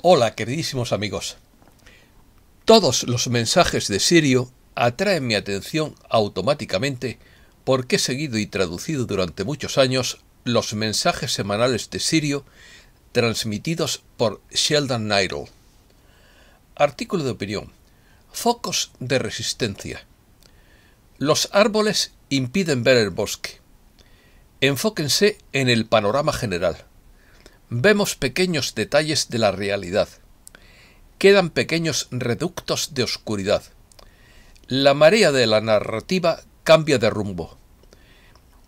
Hola queridísimos amigos. Todos los mensajes de Sirio atraen mi atención automáticamente porque he seguido y traducido durante muchos años los mensajes semanales de Sirio transmitidos por Sheldon nairo Artículo de opinión. Focos de resistencia. Los árboles impiden ver el bosque. Enfóquense en el panorama general vemos pequeños detalles de la realidad. Quedan pequeños reductos de oscuridad. La marea de la narrativa cambia de rumbo.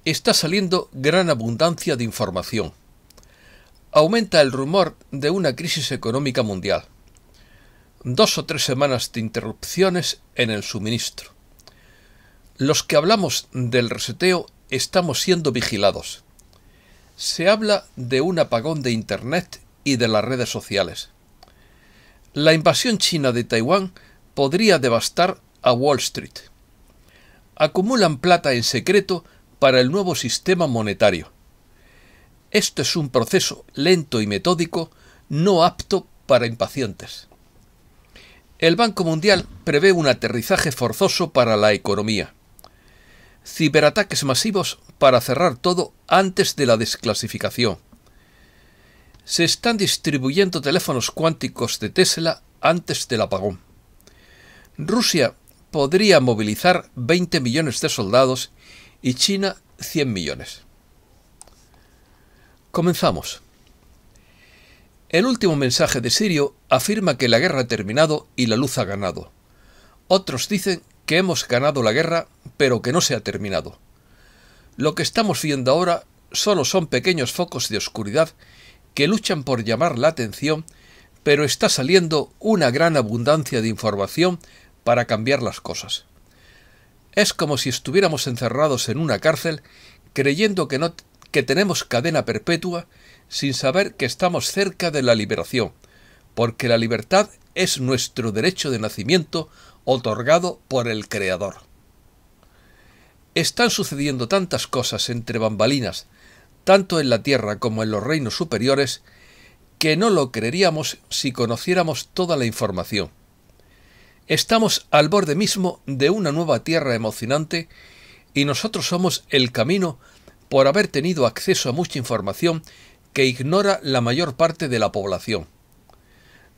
Está saliendo gran abundancia de información. Aumenta el rumor de una crisis económica mundial. Dos o tres semanas de interrupciones en el suministro. Los que hablamos del reseteo estamos siendo vigilados se habla de un apagón de Internet y de las redes sociales. La invasión china de Taiwán podría devastar a Wall Street. Acumulan plata en secreto para el nuevo sistema monetario. Esto es un proceso lento y metódico, no apto para impacientes. El Banco Mundial prevé un aterrizaje forzoso para la economía ciberataques masivos para cerrar todo antes de la desclasificación. Se están distribuyendo teléfonos cuánticos de Tesla antes del apagón. Rusia podría movilizar 20 millones de soldados y China 100 millones. Comenzamos. El último mensaje de Sirio afirma que la guerra ha terminado y la luz ha ganado. Otros dicen que hemos ganado la guerra, pero que no se ha terminado. Lo que estamos viendo ahora solo son pequeños focos de oscuridad que luchan por llamar la atención, pero está saliendo una gran abundancia de información para cambiar las cosas. Es como si estuviéramos encerrados en una cárcel creyendo que, no, que tenemos cadena perpetua sin saber que estamos cerca de la liberación, porque la libertad es nuestro derecho de nacimiento otorgado por el Creador. Están sucediendo tantas cosas entre bambalinas, tanto en la tierra como en los reinos superiores, que no lo creeríamos si conociéramos toda la información. Estamos al borde mismo de una nueva tierra emocionante y nosotros somos el camino por haber tenido acceso a mucha información que ignora la mayor parte de la población.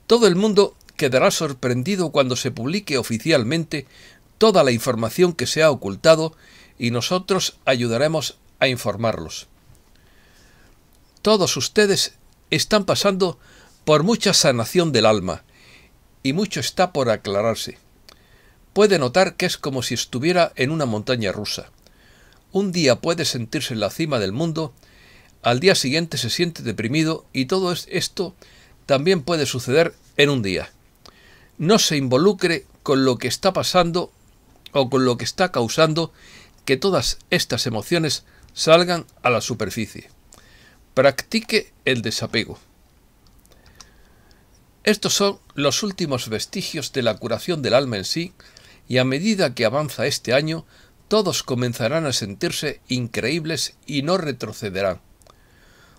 Todo el mundo quedará sorprendido cuando se publique oficialmente toda la información que se ha ocultado y nosotros ayudaremos a informarlos. Todos ustedes están pasando por mucha sanación del alma y mucho está por aclararse. Puede notar que es como si estuviera en una montaña rusa. Un día puede sentirse en la cima del mundo, al día siguiente se siente deprimido y todo esto también puede suceder en un día no se involucre con lo que está pasando o con lo que está causando que todas estas emociones salgan a la superficie. Practique el desapego. Estos son los últimos vestigios de la curación del alma en sí, y a medida que avanza este año, todos comenzarán a sentirse increíbles y no retrocederán.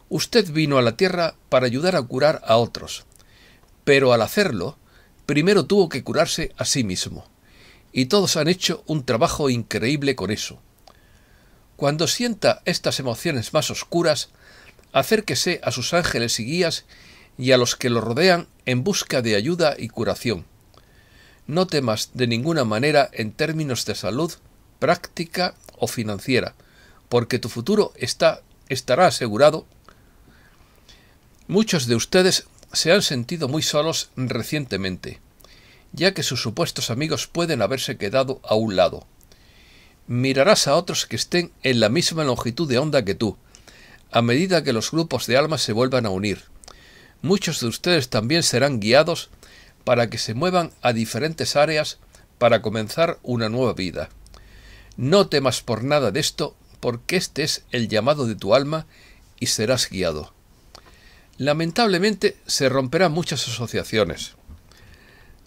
Usted vino a la tierra para ayudar a curar a otros, pero al hacerlo, primero tuvo que curarse a sí mismo. Y todos han hecho un trabajo increíble con eso. Cuando sienta estas emociones más oscuras, acérquese a sus ángeles y guías y a los que lo rodean en busca de ayuda y curación. No temas de ninguna manera en términos de salud, práctica o financiera, porque tu futuro está, estará asegurado. Muchos de ustedes se han sentido muy solos recientemente, ya que sus supuestos amigos pueden haberse quedado a un lado. Mirarás a otros que estén en la misma longitud de onda que tú, a medida que los grupos de almas se vuelvan a unir. Muchos de ustedes también serán guiados para que se muevan a diferentes áreas para comenzar una nueva vida. No temas por nada de esto, porque este es el llamado de tu alma y serás guiado. Lamentablemente se romperán muchas asociaciones,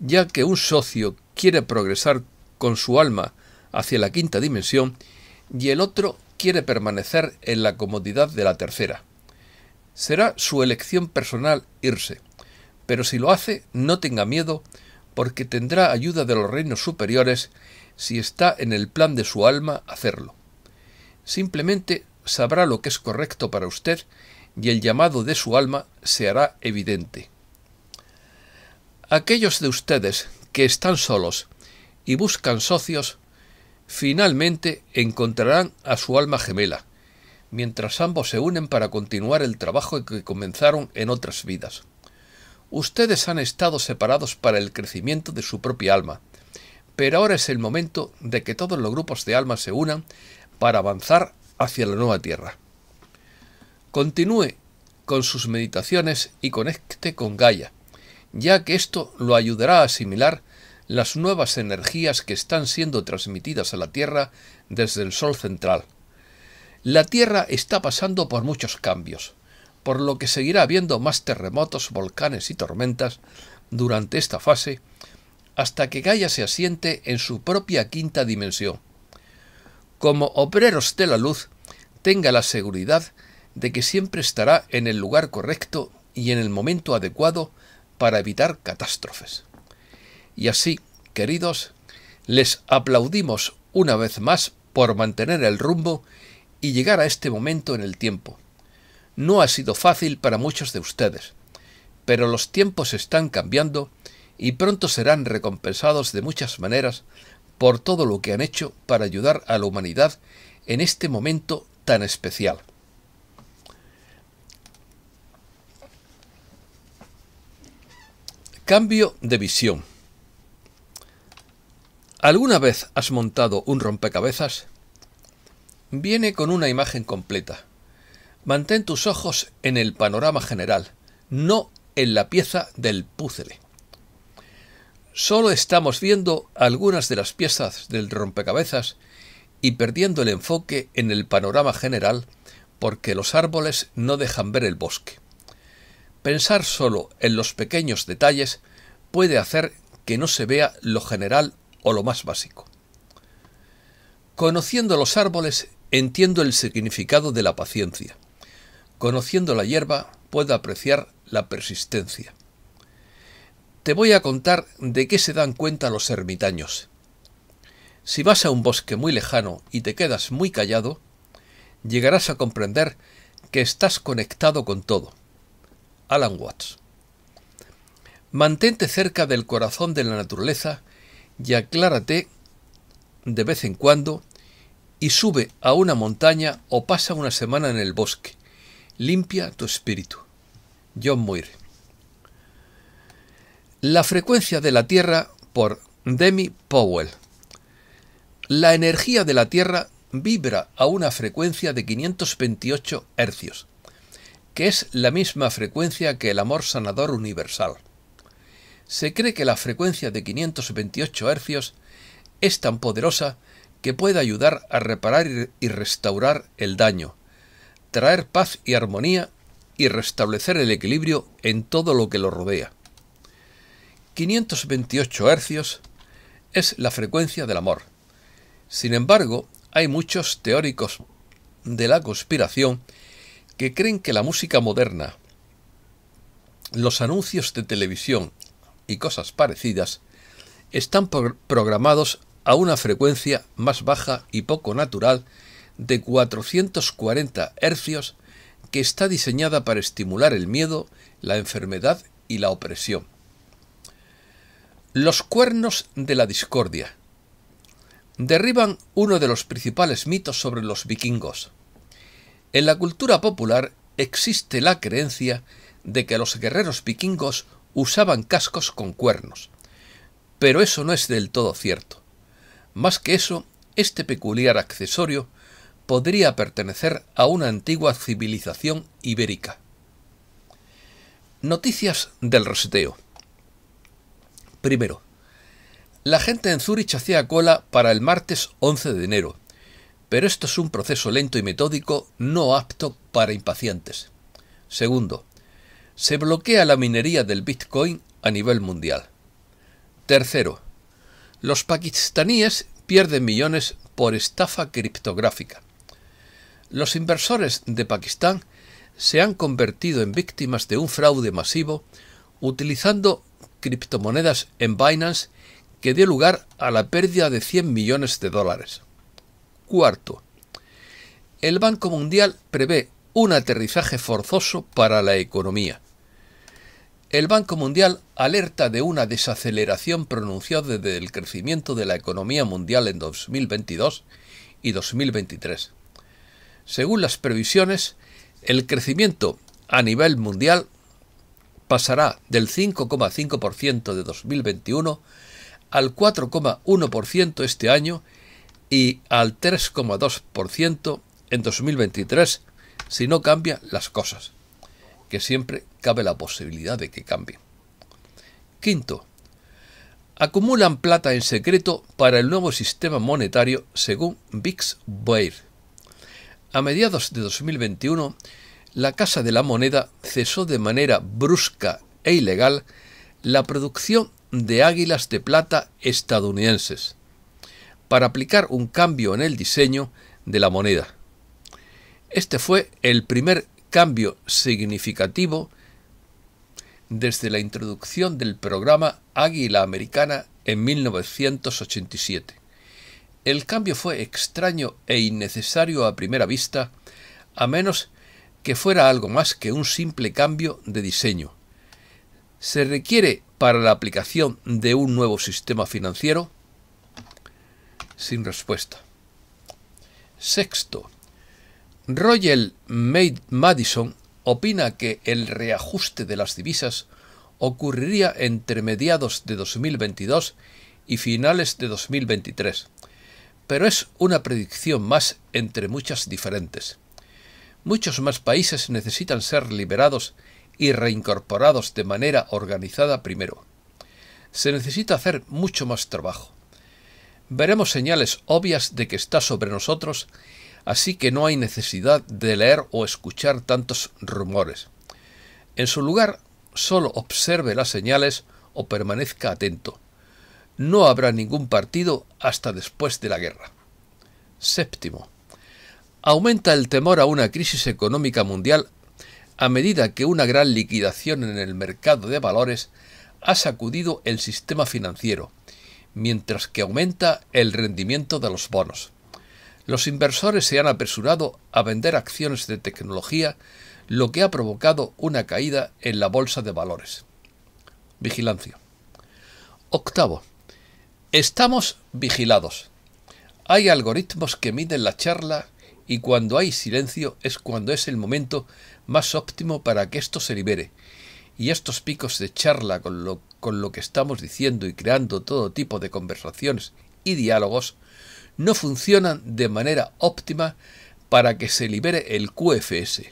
ya que un socio quiere progresar con su alma hacia la quinta dimensión y el otro quiere permanecer en la comodidad de la tercera. Será su elección personal irse, pero si lo hace no tenga miedo porque tendrá ayuda de los reinos superiores si está en el plan de su alma hacerlo. Simplemente sabrá lo que es correcto para usted y el llamado de su alma se hará evidente. Aquellos de ustedes que están solos y buscan socios, finalmente encontrarán a su alma gemela, mientras ambos se unen para continuar el trabajo que comenzaron en otras vidas. Ustedes han estado separados para el crecimiento de su propia alma, pero ahora es el momento de que todos los grupos de almas se unan para avanzar hacia la nueva tierra. Continúe con sus meditaciones y conecte con Gaia, ya que esto lo ayudará a asimilar las nuevas energías que están siendo transmitidas a la Tierra desde el Sol central. La Tierra está pasando por muchos cambios, por lo que seguirá habiendo más terremotos, volcanes y tormentas durante esta fase, hasta que Gaia se asiente en su propia quinta dimensión. Como obreros de la luz, tenga la seguridad de que siempre estará en el lugar correcto y en el momento adecuado para evitar catástrofes. Y así, queridos, les aplaudimos una vez más por mantener el rumbo y llegar a este momento en el tiempo. No ha sido fácil para muchos de ustedes, pero los tiempos están cambiando y pronto serán recompensados de muchas maneras por todo lo que han hecho para ayudar a la humanidad en este momento tan especial. Cambio de visión. ¿Alguna vez has montado un rompecabezas? Viene con una imagen completa. Mantén tus ojos en el panorama general, no en la pieza del puzzle. Solo estamos viendo algunas de las piezas del rompecabezas y perdiendo el enfoque en el panorama general porque los árboles no dejan ver el bosque. Pensar solo en los pequeños detalles puede hacer que no se vea lo general o lo más básico. Conociendo los árboles, entiendo el significado de la paciencia. Conociendo la hierba, puedo apreciar la persistencia. Te voy a contar de qué se dan cuenta los ermitaños. Si vas a un bosque muy lejano y te quedas muy callado, llegarás a comprender que estás conectado con todo Alan Watts. Mantente cerca del corazón de la naturaleza y aclárate de vez en cuando y sube a una montaña o pasa una semana en el bosque. Limpia tu espíritu. John Muir. La frecuencia de la Tierra por Demi Powell. La energía de la Tierra vibra a una frecuencia de 528 hercios, que es la misma frecuencia que el amor sanador universal. Se cree que la frecuencia de 528 hercios es tan poderosa que puede ayudar a reparar y restaurar el daño, traer paz y armonía y restablecer el equilibrio en todo lo que lo rodea. 528 hercios es la frecuencia del amor. Sin embargo, hay muchos teóricos de la conspiración que creen que la música moderna, los anuncios de televisión y cosas parecidas están programados a una frecuencia más baja y poco natural de 440 hercios que está diseñada para estimular el miedo, la enfermedad y la opresión. Los cuernos de la discordia derriban uno de los principales mitos sobre los vikingos. En la cultura popular existe la creencia de que los guerreros vikingos usaban cascos con cuernos. Pero eso no es del todo cierto. Más que eso, este peculiar accesorio podría pertenecer a una antigua civilización ibérica. Noticias del roseteo. Primero, la gente en Zúrich hacía cola para el martes 11 de enero, pero esto es un proceso lento y metódico no apto para impacientes. Segundo, se bloquea la minería del Bitcoin a nivel mundial. Tercero, los pakistaníes pierden millones por estafa criptográfica. Los inversores de Pakistán se han convertido en víctimas de un fraude masivo utilizando criptomonedas en Binance que dio lugar a la pérdida de 100 millones de dólares. Cuarto, el Banco Mundial prevé un aterrizaje forzoso para la economía. El Banco Mundial alerta de una desaceleración pronunciada desde el crecimiento de la economía mundial en 2022 y 2023. Según las previsiones, el crecimiento a nivel mundial pasará del 5,5% de 2021 al 4,1% este año y al 3,2% en 2023 si no cambian las cosas, que siempre cabe la posibilidad de que cambie. Quinto, acumulan plata en secreto para el nuevo sistema monetario según Bix A mediados de 2021, la Casa de la Moneda cesó de manera brusca e ilegal la producción de águilas de plata estadounidenses para aplicar un cambio en el diseño de la moneda. Este fue el primer cambio significativo desde la introducción del programa Águila Americana en 1987. El cambio fue extraño e innecesario a primera vista, a menos que fuera algo más que un simple cambio de diseño. Se requiere para la aplicación de un nuevo sistema financiero sin respuesta. Sexto, Royal Made Madison opina que el reajuste de las divisas ocurriría entre mediados de 2022 y finales de 2023, pero es una predicción más entre muchas diferentes. Muchos más países necesitan ser liberados y reincorporados de manera organizada primero. Se necesita hacer mucho más trabajo veremos señales obvias de que está sobre nosotros, así que no hay necesidad de leer o escuchar tantos rumores. En su lugar, solo observe las señales o permanezca atento. No habrá ningún partido hasta después de la guerra. Séptimo. Aumenta el temor a una crisis económica mundial a medida que una gran liquidación en el mercado de valores ha sacudido el sistema financiero mientras que aumenta el rendimiento de los bonos. Los inversores se han apresurado a vender acciones de tecnología, lo que ha provocado una caída en la bolsa de valores. Vigilancia. Octavo. Estamos vigilados. Hay algoritmos que miden la charla y cuando hay silencio es cuando es el momento más óptimo para que esto se libere. Y estos picos de charla con, lo, con lo que estamos diciendo y creando todo tipo de conversaciones y diálogos, no funcionan de manera óptima para que se libere el QFS.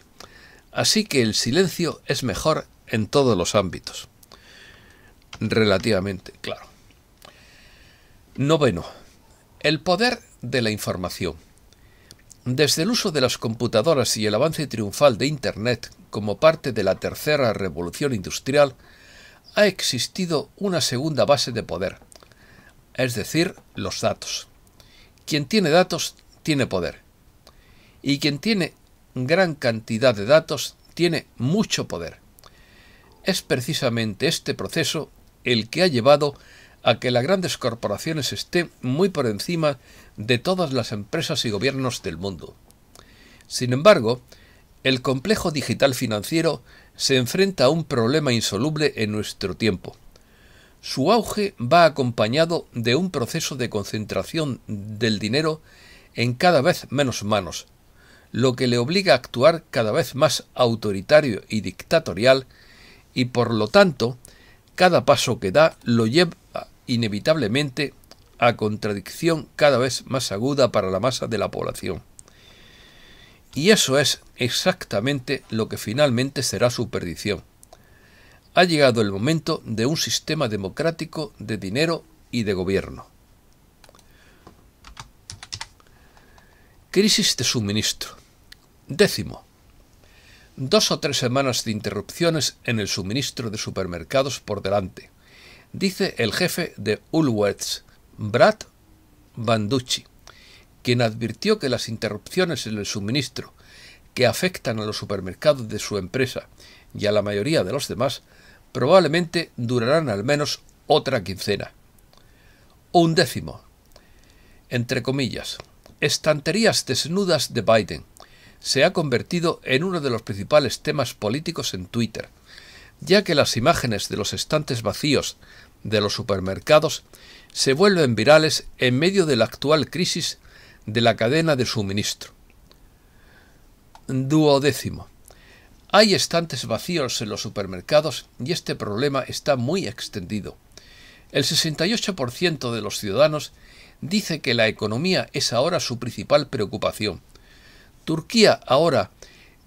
Así que el silencio es mejor en todos los ámbitos. Relativamente, claro. Noveno. El poder de la información. Desde el uso de las computadoras y el avance triunfal de Internet como parte de la tercera revolución industrial, ha existido una segunda base de poder, es decir, los datos. Quien tiene datos tiene poder. Y quien tiene gran cantidad de datos tiene mucho poder. Es precisamente este proceso el que ha llevado a que las grandes corporaciones estén muy por encima de todas las empresas y gobiernos del mundo. Sin embargo, el complejo digital financiero se enfrenta a un problema insoluble en nuestro tiempo. Su auge va acompañado de un proceso de concentración del dinero en cada vez menos manos, lo que le obliga a actuar cada vez más autoritario y dictatorial y por lo tanto cada paso que da lo lleva inevitablemente a contradicción cada vez más aguda para la masa de la población. Y eso es exactamente lo que finalmente será su perdición. Ha llegado el momento de un sistema democrático de dinero y de gobierno. Crisis de suministro. Décimo. Dos o tres semanas de interrupciones en el suministro de supermercados por delante, dice el jefe de Woolworths, Brad Banducci quien advirtió que las interrupciones en el suministro que afectan a los supermercados de su empresa y a la mayoría de los demás probablemente durarán al menos otra quincena. Un décimo. Entre comillas. Estanterías desnudas de Biden se ha convertido en uno de los principales temas políticos en Twitter, ya que las imágenes de los estantes vacíos de los supermercados se vuelven virales en medio de la actual crisis de la cadena de suministro. Duodécimo. Hay estantes vacíos en los supermercados y este problema está muy extendido. El 68% de los ciudadanos dice que la economía es ahora su principal preocupación. Turquía ahora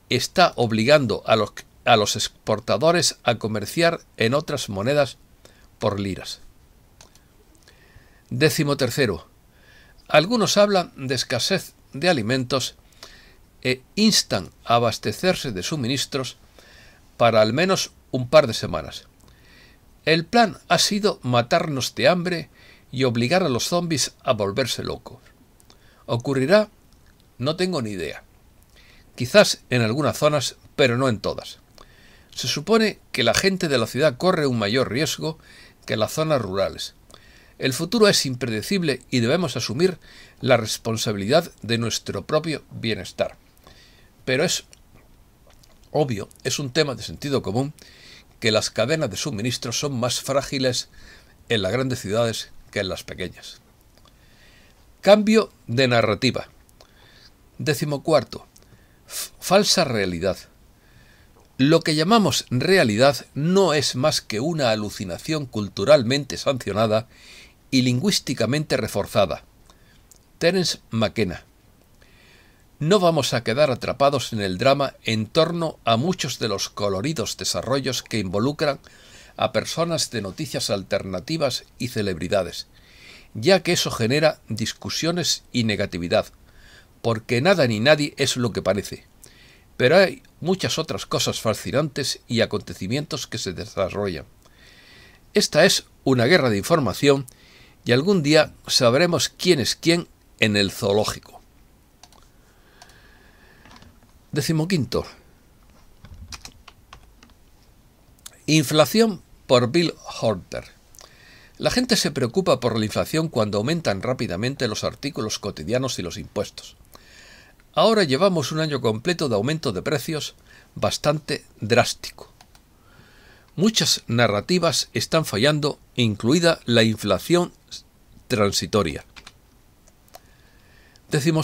está obligando a los, a los exportadores a comerciar en otras monedas por liras. Décimo tercero. Algunos hablan de escasez de alimentos e instan a abastecerse de suministros para al menos un par de semanas. El plan ha sido matarnos de hambre y obligar a los zombies a volverse locos. ¿Ocurrirá? No tengo ni idea. Quizás en algunas zonas, pero no en todas. Se supone que la gente de la ciudad corre un mayor riesgo que las zonas rurales, el futuro es impredecible y debemos asumir la responsabilidad de nuestro propio bienestar. Pero es obvio, es un tema de sentido común, que las cadenas de suministro son más frágiles en las grandes ciudades que en las pequeñas. Cambio de narrativa. Décimo cuarto. Falsa realidad. Lo que llamamos realidad no es más que una alucinación culturalmente sancionada y lingüísticamente reforzada. Terence McKenna. No vamos a quedar atrapados en el drama en torno a muchos de los coloridos desarrollos que involucran a personas de noticias alternativas y celebridades, ya que eso genera discusiones y negatividad, porque nada ni nadie es lo que parece. Pero hay muchas otras cosas fascinantes y acontecimientos que se desarrollan. Esta es una guerra de información y algún día sabremos quién es quién en el zoológico. Decimoquinto. Inflación por Bill Horter. La gente se preocupa por la inflación cuando aumentan rápidamente los artículos cotidianos y los impuestos. Ahora llevamos un año completo de aumento de precios bastante drástico muchas narrativas están fallando, incluida la inflación transitoria. Décimo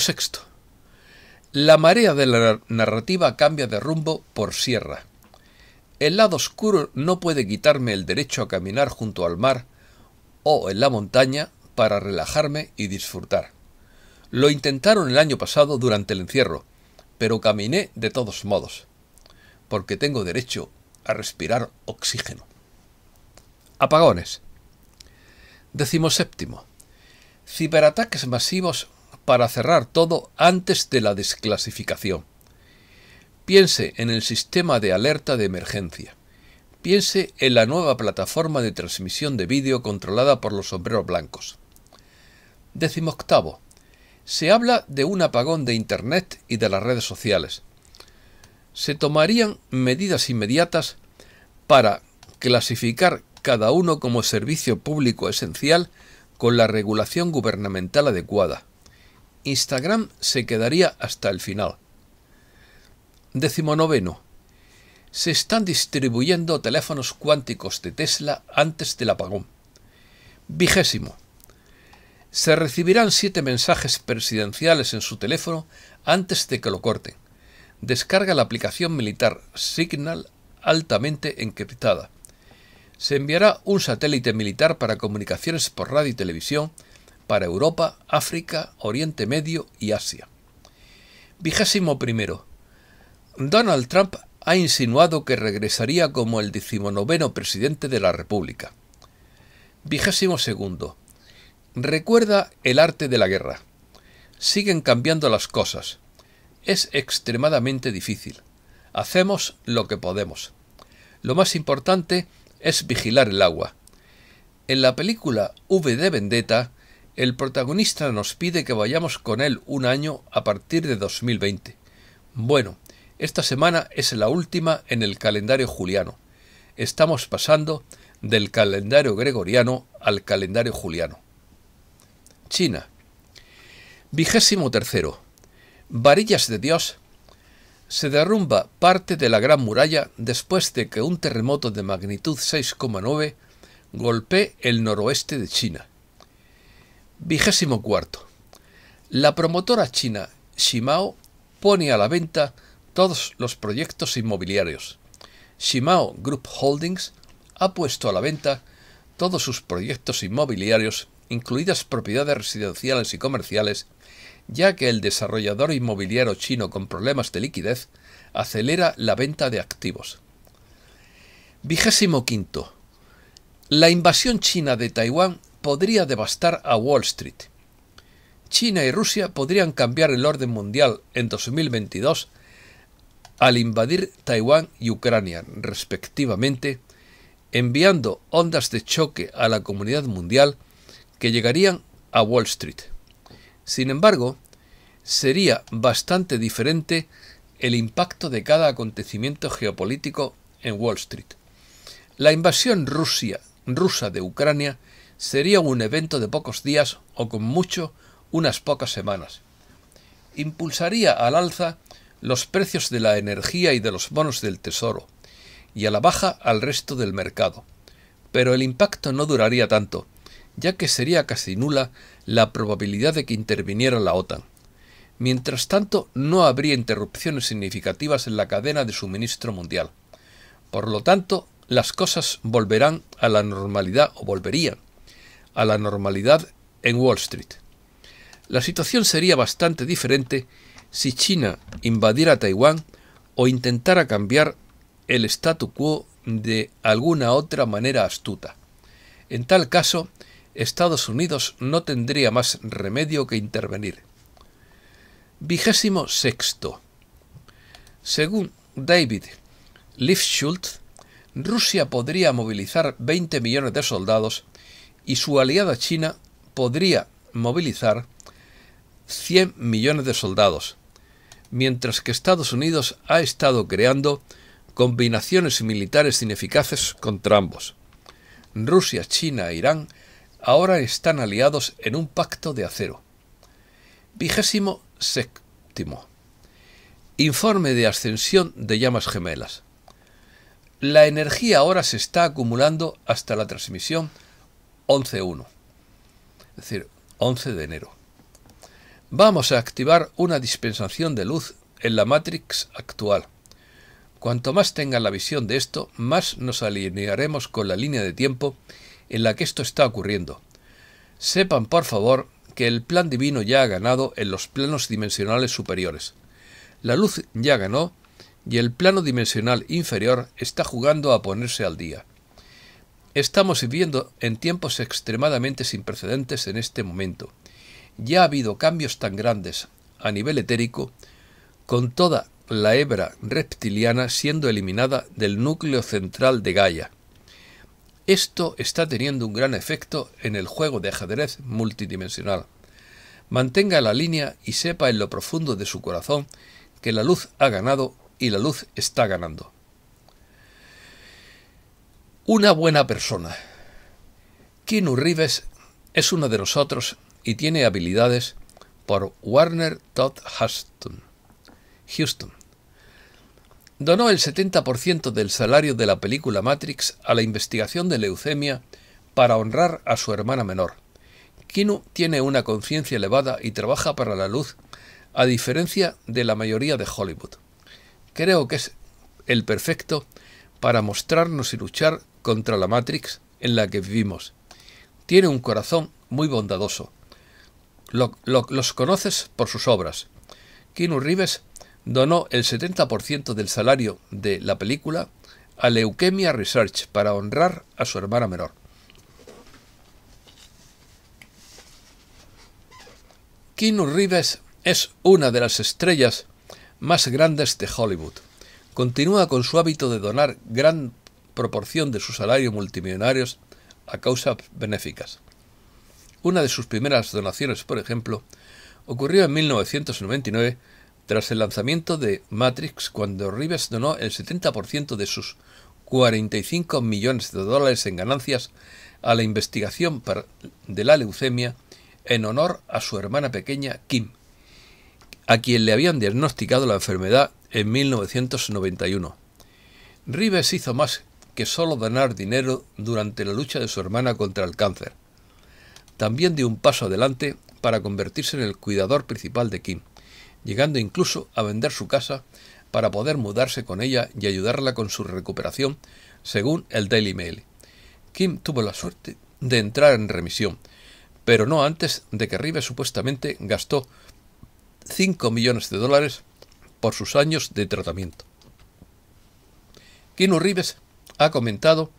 La marea de la narrativa cambia de rumbo por sierra. El lado oscuro no puede quitarme el derecho a caminar junto al mar o en la montaña para relajarme y disfrutar. Lo intentaron el año pasado durante el encierro, pero caminé de todos modos, porque tengo derecho a respirar oxígeno. Apagones. Décimo Ciberataques masivos para cerrar todo antes de la desclasificación. Piense en el sistema de alerta de emergencia. Piense en la nueva plataforma de transmisión de vídeo controlada por los sombreros blancos. Décimo Se habla de un apagón de Internet y de las redes sociales se tomarían medidas inmediatas para clasificar cada uno como servicio público esencial con la regulación gubernamental adecuada. Instagram se quedaría hasta el final. Décimo Se están distribuyendo teléfonos cuánticos de Tesla antes del apagón. Vigésimo. Se recibirán siete mensajes presidenciales en su teléfono antes de que lo corten descarga la aplicación militar Signal altamente encriptada. Se enviará un satélite militar para comunicaciones por radio y televisión para Europa, África, Oriente Medio y Asia. Vigésimo Donald Trump ha insinuado que regresaría como el decimonoveno presidente de la República. Vigésimo segundo. Recuerda el arte de la guerra. Siguen cambiando las cosas es extremadamente difícil. Hacemos lo que podemos. Lo más importante es vigilar el agua. En la película V de Vendetta, el protagonista nos pide que vayamos con él un año a partir de 2020. Bueno, esta semana es la última en el calendario juliano. Estamos pasando del calendario gregoriano al calendario juliano. China. Vigésimo Varillas de Dios, se derrumba parte de la gran muralla después de que un terremoto de magnitud 6,9 golpee el noroeste de China. 24. La promotora china Shimao pone a la venta todos los proyectos inmobiliarios. Shimao Group Holdings ha puesto a la venta todos sus proyectos inmobiliarios incluidas propiedades residenciales y comerciales, ya que el desarrollador inmobiliario chino con problemas de liquidez acelera la venta de activos. 25. La invasión china de Taiwán podría devastar a Wall Street. China y Rusia podrían cambiar el orden mundial en 2022 al invadir Taiwán y Ucrania, respectivamente, enviando ondas de choque a la comunidad mundial que llegarían a Wall Street. Sin embargo, sería bastante diferente el impacto de cada acontecimiento geopolítico en Wall Street. La invasión Rusia, rusa de Ucrania sería un evento de pocos días o con mucho unas pocas semanas. Impulsaría al alza los precios de la energía y de los bonos del tesoro, y a la baja al resto del mercado. Pero el impacto no duraría tanto, ya que sería casi nula la probabilidad de que interviniera la OTAN. Mientras tanto, no habría interrupciones significativas en la cadena de suministro mundial. Por lo tanto, las cosas volverán a la normalidad o volverían a la normalidad en Wall Street. La situación sería bastante diferente si China invadiera Taiwán o intentara cambiar el statu quo de alguna otra manera astuta. En tal caso, Estados Unidos no tendría más remedio que intervenir. 26 Según David Lifschultz, Rusia podría movilizar 20 millones de soldados y su aliada China podría movilizar 100 millones de soldados, mientras que Estados Unidos ha estado creando combinaciones militares ineficaces contra ambos. Rusia, China e Irán ahora están aliados en un pacto de acero. Vigésimo séptimo. Informe de ascensión de llamas gemelas. La energía ahora se está acumulando hasta la transmisión 11.1, es decir, 11 de enero. Vamos a activar una dispensación de luz en la Matrix actual. Cuanto más tengan la visión de esto, más nos alinearemos con la línea de tiempo en la que esto está ocurriendo. Sepan, por favor, que el plan divino ya ha ganado en los planos dimensionales superiores. La luz ya ganó y el plano dimensional inferior está jugando a ponerse al día. Estamos viviendo en tiempos extremadamente sin precedentes en este momento. Ya ha habido cambios tan grandes a nivel etérico, con toda la hebra reptiliana siendo eliminada del núcleo central de Gaia. Esto está teniendo un gran efecto en el juego de ajedrez multidimensional. Mantenga la línea y sepa en lo profundo de su corazón que la luz ha ganado y la luz está ganando. Una buena persona. Kinu Rives es uno de nosotros y tiene habilidades por Warner Todd Huston. Houston donó el 70% del salario de la película Matrix a la investigación de leucemia para honrar a su hermana menor. Kinu tiene una conciencia elevada y trabaja para la luz, a diferencia de la mayoría de Hollywood. Creo que es el perfecto para mostrarnos y luchar contra la Matrix en la que vivimos. Tiene un corazón muy bondadoso. los conoces por sus obras. Kinu Reeves donó el 70% del salario de la película a Leukemia Research para honrar a su hermana menor. Keanu Reeves es una de las estrellas más grandes de Hollywood. Continúa con su hábito de donar gran proporción de su salario multimillonarios a causas benéficas. Una de sus primeras donaciones, por ejemplo, ocurrió en 1999 tras el lanzamiento de Matrix cuando Rives donó el 70% de sus 45 millones de dólares en ganancias a la investigación de la leucemia en honor a su hermana pequeña Kim, a quien le habían diagnosticado la enfermedad en 1991. Rives hizo más que solo donar dinero durante la lucha de su hermana contra el cáncer. También dio un paso adelante para convertirse en el cuidador principal de Kim llegando incluso a vender su casa para poder mudarse con ella y ayudarla con su recuperación, según el Daily Mail. Kim tuvo la suerte de entrar en remisión, pero no antes de que Rives supuestamente gastó 5 millones de dólares por sus años de tratamiento. kino Rives ha comentado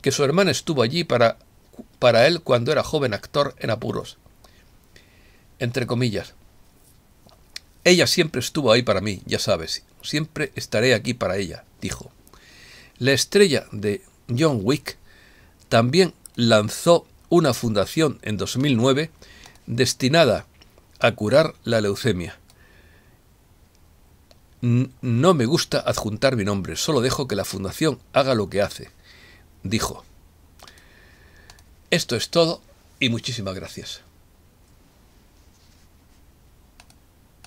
que su hermana estuvo allí para, para él cuando era joven actor en apuros. Entre comillas, ella siempre estuvo ahí para mí, ya sabes, siempre estaré aquí para ella, dijo. La estrella de John Wick también lanzó una fundación en 2009 destinada a curar la leucemia. No me gusta adjuntar mi nombre, solo dejo que la fundación haga lo que hace, dijo. Esto es todo y muchísimas gracias.